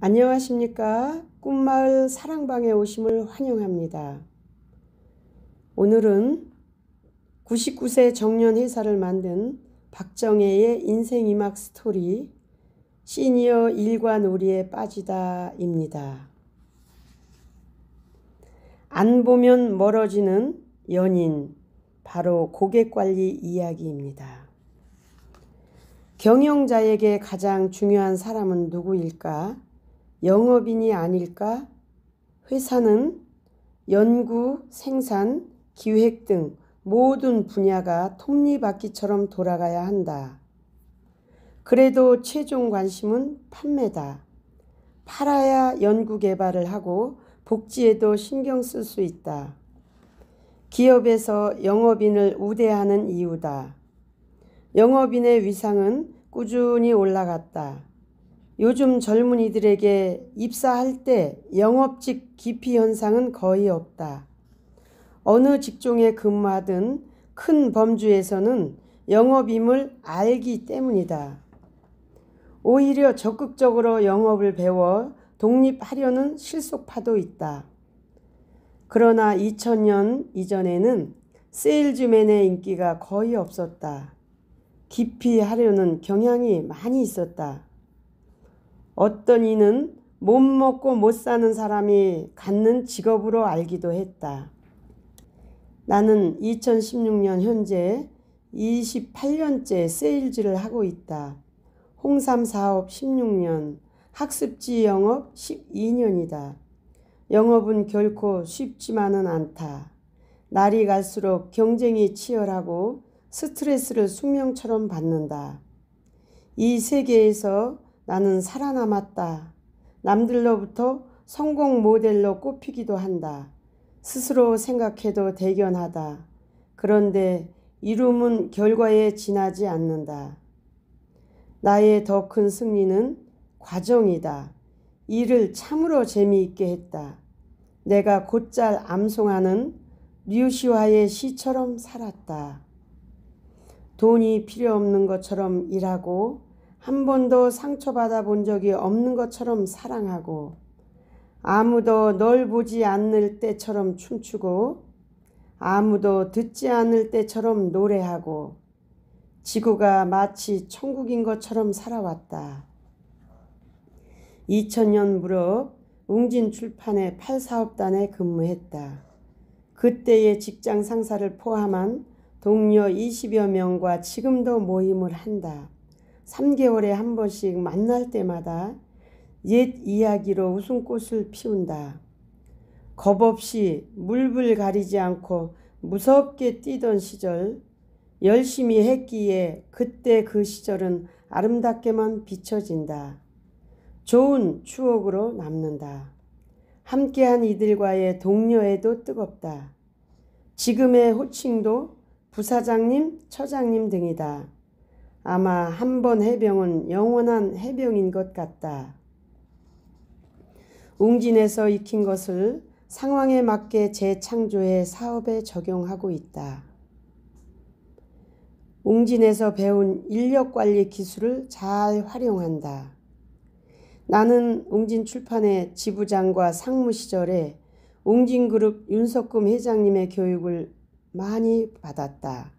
안녕하십니까? 꿈마을 사랑방에 오심을 환영합니다. 오늘은 99세 정년 회사를 만든 박정혜의 인생 이막 스토리 시니어 일과 놀이에 빠지다입니다. 안 보면 멀어지는 연인, 바로 고객 관리 이야기입니다. 경영자에게 가장 중요한 사람은 누구일까? 영업인이 아닐까? 회사는 연구, 생산, 기획 등 모든 분야가 톱니바퀴처럼 돌아가야 한다. 그래도 최종 관심은 판매다. 팔아야 연구 개발을 하고 복지에도 신경 쓸 수 있다. 기업에서 영업인을 우대하는 이유다. 영업인의 위상은 꾸준히 올라갔다. 요즘 젊은이들에게 입사할 때 영업직 기피 현상은 거의 없다. 어느 직종에 근무하든 큰 범주에서는 영업임을 알기 때문이다. 오히려 적극적으로 영업을 배워 독립하려는 실속파도 있다. 그러나 2000년 이전에는 세일즈맨의 인기가 거의 없었다. 기피 하려는 경향이 많이 있었다. 어떤 이는 못 먹고 못 사는 사람이 갖는 직업으로 알기도 했다. 나는 2016년 현재 28년째 세일즈를 하고 있다. 홍삼 사업 16년, 학습지 영업 12년이다. 영업은 결코 쉽지만은 않다. 날이 갈수록 경쟁이 치열하고 스트레스를 숙명처럼 받는다. 이 세계에서 나는 살아남았다. 남들로부터 성공 모델로 꼽히기도 한다. 스스로 생각해도 대견하다. 그런데 이름은 결과에 지나지 않는다. 나의 더 큰 승리는 과정이다. 일을 참으로 재미있게 했다. 내가 곧잘 암송하는 류시와의 시처럼 살았다. 돈이 필요 없는 것처럼 일하고 한 번도 상처받아 본 적이 없는 것처럼 사랑하고 아무도 널 보지 않을 때처럼 춤추고 아무도 듣지 않을 때처럼 노래하고 지구가 마치 천국인 것처럼 살아왔다. 2000년 무렵 웅진 출판의 팔사업단에 근무했다. 그때의 직장 상사를 포함한 동료 20여 명과 지금도 모임을 한다. 3개월에 한 번씩 만날 때마다 옛 이야기로 웃음꽃을 피운다. 겁 없이 물불 가리지 않고 무섭게 뛰던 시절 열심히 했기에 그때 그 시절은 아름답게만 비춰진다. 좋은 추억으로 남는다. 함께한 이들과의 동료에도 뜨겁다. 지금의 호칭도 부사장님, 처장님 등이다. 아마 한 번 해병은 영원한 해병인 것 같다. 웅진에서 익힌 것을 상황에 맞게 재창조해 사업에 적용하고 있다. 웅진에서 배운 인력 관리 기술을 잘 활용한다. 나는 웅진 출판의 지부장과 상무 시절에 웅진그룹 윤석금 회장님의 교육을 많이 받았다.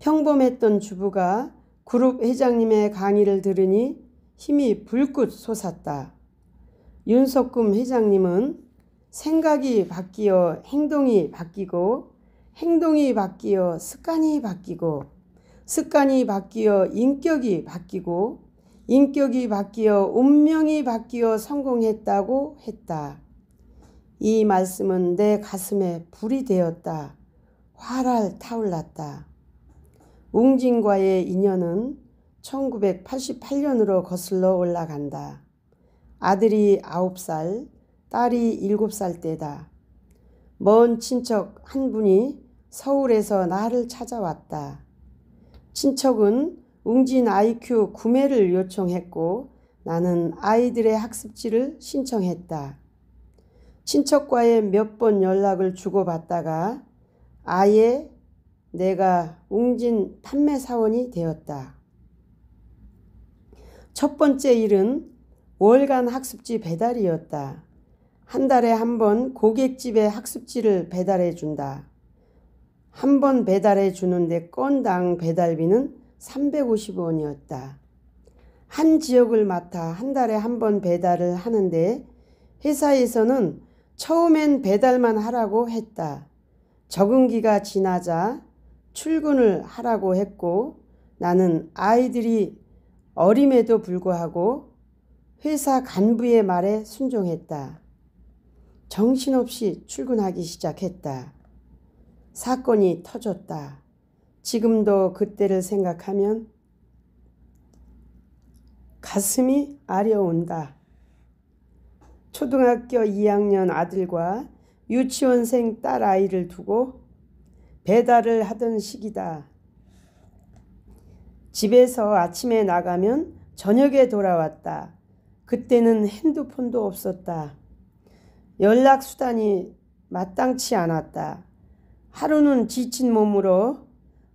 평범했던 주부가 그룹 회장님의 강의를 들으니 힘이 불꽃 솟았다. 윤석금 회장님은 생각이 바뀌어 행동이 바뀌고 행동이 바뀌어 습관이 바뀌고 습관이 바뀌어 인격이 바뀌고 인격이 바뀌어 운명이 바뀌어 성공했다고 했다. 이 말씀은 내 가슴에 불이 되었다. 활활 타올랐다. 웅진과의 인연은 1988년으로 거슬러 올라간다. 아들이 9살, 딸이 7살 때다. 먼 친척 한 분이 서울에서 나를 찾아왔다. 친척은 웅진 IQ 구매를 요청했고 나는 아이들의 학습지를 신청했다. 친척과의 몇 번 연락을 주고받다가 아예 내가 웅진 판매 사원이 되었다. 첫 번째 일은 월간 학습지 배달이었다. 한 달에 한 번 고객집에 학습지를 배달해 준다. 한 번 배달해 주는데 건당 배달비는 350원이었다. 한 지역을 맡아 한 달에 한 번 배달을 하는데 회사에서는 처음엔 배달만 하라고 했다. 적응기가 지나자 출근을 하라고 했고 나는 아이들이 어림에도 불구하고 회사 간부의 말에 순종했다. 정신없이 출근하기 시작했다. 사건이 터졌다. 지금도 그때를 생각하면 가슴이 아려온다. 초등학교 2학년 아들과 유치원생 딸아이를 두고 배달을 하던 시기다. 집에서 아침에 나가면 저녁에 돌아왔다. 그때는 핸드폰도 없었다. 연락수단이 마땅치 않았다. 하루는 지친 몸으로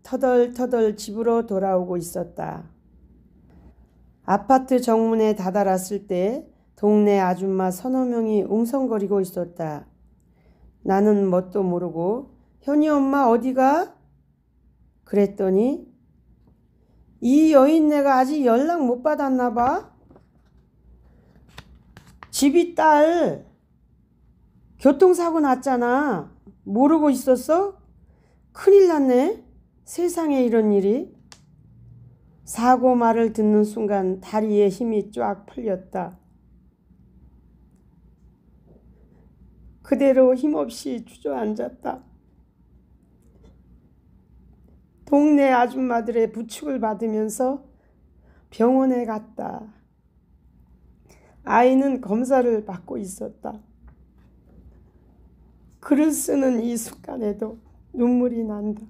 터덜터덜 집으로 돌아오고 있었다. 아파트 정문에 다다랐을 때 동네 아줌마 서너 명이 웅성거리고 있었다. 나는 뭣도 모르고 현이 엄마 어디가? 그랬더니 이 여인네가 아직 연락 못 받았나 봐. 집이 딸 교통사고 났잖아. 모르고 있었어? 큰일 났네. 세상에 이런 일이. 사고 말을 듣는 순간 다리에 힘이 쫙 풀렸다. 그대로 힘없이 주저앉았다. 동네 아줌마들의 부축을 받으면서 병원에 갔다. 아이는 검사를 받고 있었다. 글을 쓰는 이순간에도 눈물이 난다.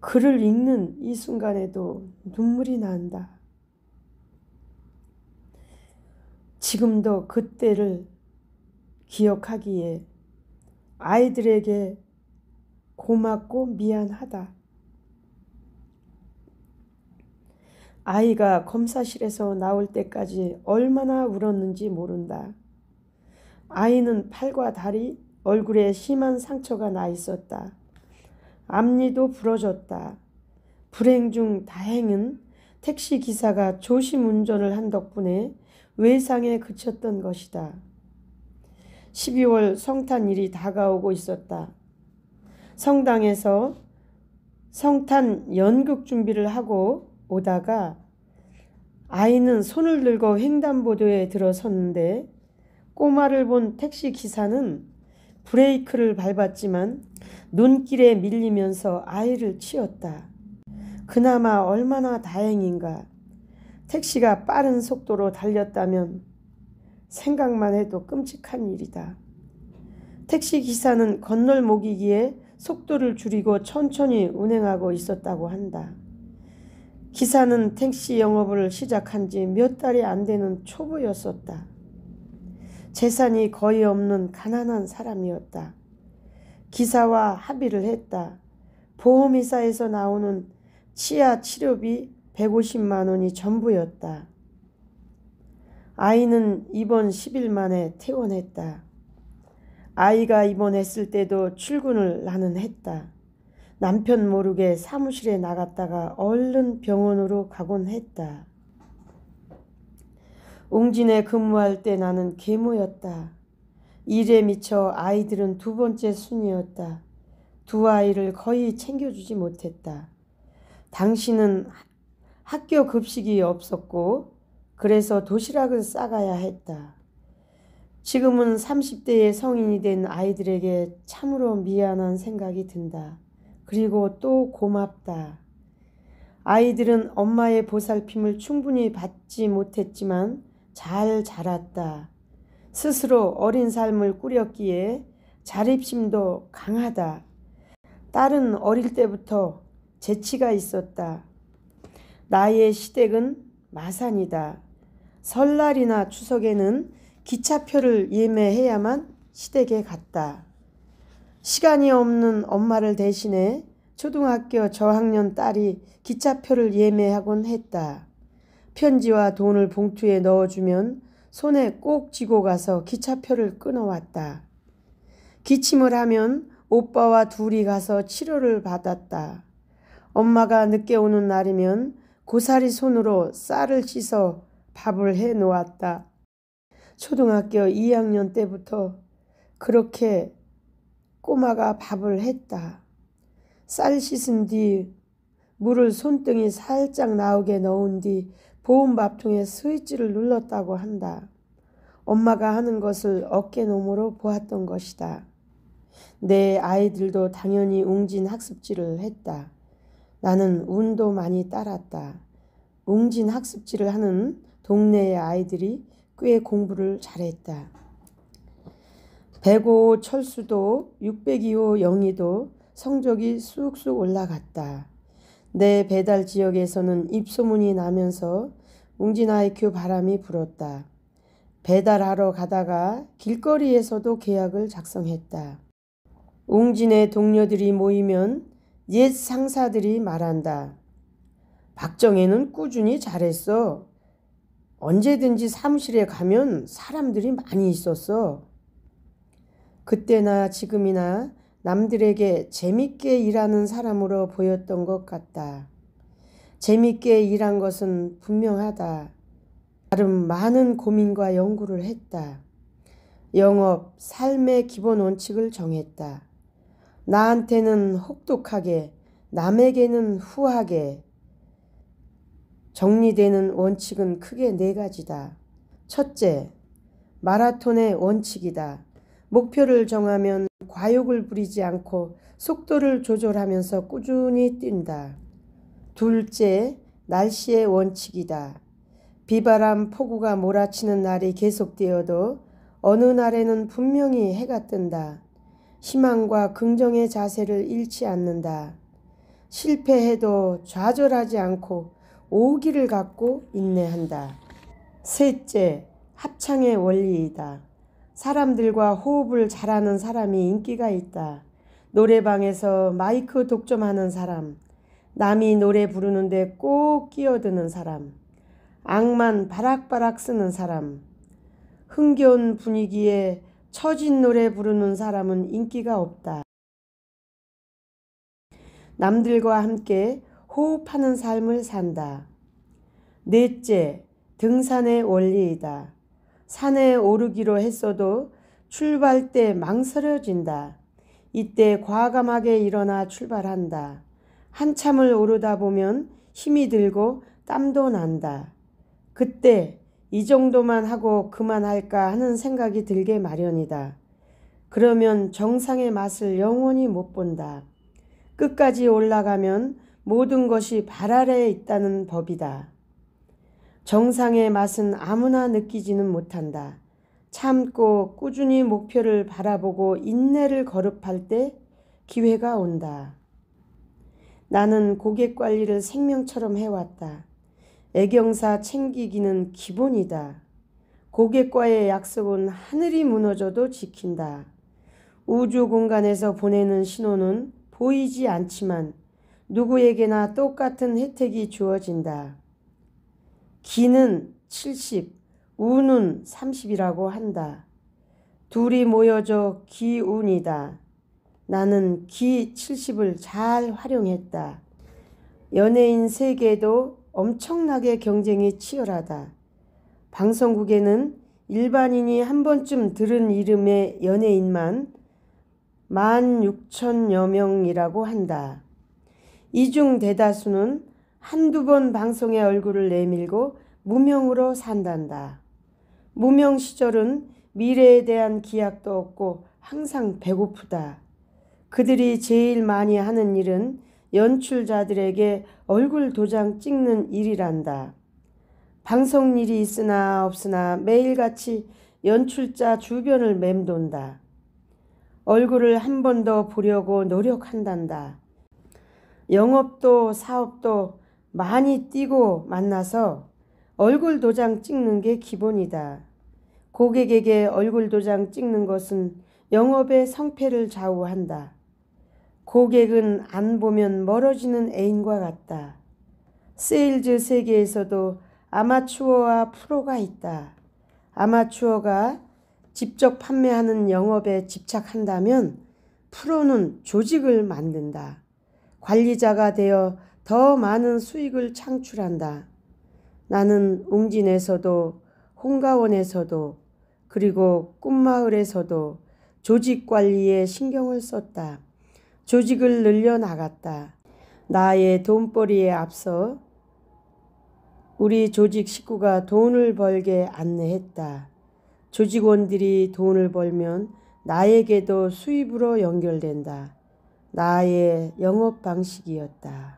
글을 읽는 이 순간에도 눈물이 난다. 지금도 그때를 기억하기에 아이들에게 고맙고 미안하다. 아이가 검사실에서 나올 때까지 얼마나 울었는지 모른다. 아이는 팔과 다리, 얼굴에 심한 상처가 나 있었다. 앞니도 부러졌다. 불행 중 다행은 택시 기사가 조심 운전을 한 덕분에 외상에 그쳤던 것이다. 12월 성탄일이 다가오고 있었다. 성당에서 성탄 연극 준비를 하고 오다가 아이는 손을 들고 횡단보도에 들어섰는데 꼬마를 본 택시 기사는 브레이크를 밟았지만 눈길에 밀리면서 아이를 치웠다 그나마 얼마나 다행인가. 택시가 빠른 속도로 달렸다면 생각만 해도 끔찍한 일이다. 택시 기사는 건널목이기에 속도를 줄이고 천천히 운행하고 있었다고 한다. 기사는 택시 영업을 시작한 지 몇 달이 안 되는 초보였었다. 재산이 거의 없는 가난한 사람이었다. 기사와 합의를 했다. 보험회사에서 나오는 치아 치료비 150만 원이 전부였다. 아이는 이번 10일 만에 퇴원했다. 아이가 입원했을 때도 출근을 나는 했다. 남편 모르게 사무실에 나갔다가 얼른 병원으로 가곤 했다. 웅진에 근무할 때 나는 계모였다. 일에 미쳐 아이들은 두 번째 순이었다. 두 아이를 거의 챙겨주지 못했다. 당신은 학교 급식이 없었고 그래서 도시락을 싸가야 했다. 지금은 30대의 성인이 된 아이들에게 참으로 미안한 생각이 든다. 그리고 또 고맙다. 아이들은 엄마의 보살핌을 충분히 받지 못했지만 잘 자랐다. 스스로 어린 삶을 꾸렸기에 자립심도 강하다. 딸은 어릴 때부터 재치가 있었다. 나의 시댁은 마산이다. 설날이나 추석에는 기차표를 예매해야만 시댁에 갔다. 시간이 없는 엄마를 대신해 초등학교 저학년 딸이 기차표를 예매하곤 했다. 편지와 돈을 봉투에 넣어주면 손에 꼭 쥐고 가서 기차표를 끊어왔다. 기침을 하면 오빠와 둘이 가서 치료를 받았다. 엄마가 늦게 오는 날이면 고사리 손으로 쌀을 씻어 밥을 해 놓았다. 초등학교 2학년 때부터 그렇게 꼬마가 밥을 했다. 쌀 씻은 뒤 물을 손등이 살짝 나오게 넣은 뒤 보온밥통에 스위치를 눌렀다고 한다. 엄마가 하는 것을 어깨놈으로 보았던 것이다. 내 아이들도 당연히 웅진 학습지를 했다. 나는 운도 많이 따랐다. 웅진 학습지를 하는 동네의 아이들이 꽤 공부를 잘했다. 배고 철수도 602호 영희도 성적이 쑥쑥 올라갔다. 내 배달 지역에서는 입소문이 나면서 웅진 아이큐 바람이 불었다. 배달하러 가다가 길거리에서도 계약을 작성했다. 웅진의 동료들이 모이면 옛 상사들이 말한다. 박정혜는 꾸준히 잘했어. 언제든지 사무실에 가면 사람들이 많이 있었어. 그때나 지금이나 남들에게 재밌게 일하는 사람으로 보였던 것 같다. 재밌게 일한 것은 분명하다. 나름 많은 고민과 연구를 했다. 영업, 삶의 기본 원칙을 정했다. 나한테는 혹독하게, 남에게는 후하게, 정리되는 원칙은 크게 네 가지다. 첫째, 마라톤의 원칙이다. 목표를 정하면 과욕을 부리지 않고 속도를 조절하면서 꾸준히 뛴다. 둘째, 날씨의 원칙이다. 비바람, 폭우가 몰아치는 날이 계속되어도 어느 날에는 분명히 해가 뜬다. 희망과 긍정의 자세를 잃지 않는다. 실패해도 좌절하지 않고 오기를 갖고 인내한다. 셋째, 합창의 원리이다. 사람들과 호흡을 잘하는 사람이 인기가 있다. 노래방에서 마이크 독점하는 사람, 남이 노래 부르는데 꼭 끼어드는 사람, 악만 바락바락 쓰는 사람, 흥겨운 분위기에 처진 노래 부르는 사람은 인기가 없다. 남들과 함께 호흡하는 삶을 산다. 넷째, 등산의 원리이다. 산에 오르기로 했어도 출발 때 망설여진다. 이때 과감하게 일어나 출발한다. 한참을 오르다 보면 힘이 들고 땀도 난다. 그때 이 정도만 하고 그만할까 하는 생각이 들게 마련이다. 그러면 정상의 맛을 영원히 못 본다. 끝까지 올라가면 모든 것이 발 아래에 있다는 법이다. 정상의 맛은 아무나 느끼지는 못한다. 참고 꾸준히 목표를 바라보고 인내를 거듭할 때 기회가 온다. 나는 고객 관리를 생명처럼 해왔다. 애경사 챙기기는 기본이다. 고객과의 약속은 하늘이 무너져도 지킨다. 우주 공간에서 보내는 신호는 보이지 않지만 누구에게나 똑같은 혜택이 주어진다. 기는 70, 운은 30이라고 한다. 둘이 모여져 기운이다. 나는 기 70을 잘 활용했다. 연예인 세계도 엄청나게 경쟁이 치열하다. 방송국에는 일반인이 한 번쯤 들은 이름의 연예인만 16,000여 명이라고 한다. 이중 대다수는 한두 번 방송에 얼굴을 내밀고 무명으로 산단다. 무명 시절은 미래에 대한 기약도 없고 항상 배고프다. 그들이 제일 많이 하는 일은 연출자들에게 얼굴 도장 찍는 일이란다. 방송 일이 있으나 없으나 매일같이 연출자 주변을 맴돈다. 얼굴을 한 번 더 보려고 노력한단다. 영업도 사업도 많이 뛰고 만나서 얼굴 도장 찍는 게 기본이다. 고객에게 얼굴 도장 찍는 것은 영업의 성패를 좌우한다. 고객은 안 보면 멀어지는 애인과 같다. 세일즈 세계에서도 아마추어와 프로가 있다. 아마추어가 직접 판매하는 영업에 집착한다면 프로는 조직을 만든다. 관리자가 되어 더 많은 수익을 창출한다. 나는 웅진에서도 홍가원에서도 그리고 꿈마을에서도 조직 관리에 신경을 썼다. 조직을 늘려나갔다. 나의 돈벌이에 앞서 우리 조직 식구가 돈을 벌게 안내했다. 조직원들이 돈을 벌면 나에게도 수입으로 연결된다. 나의 영업 방식이었다.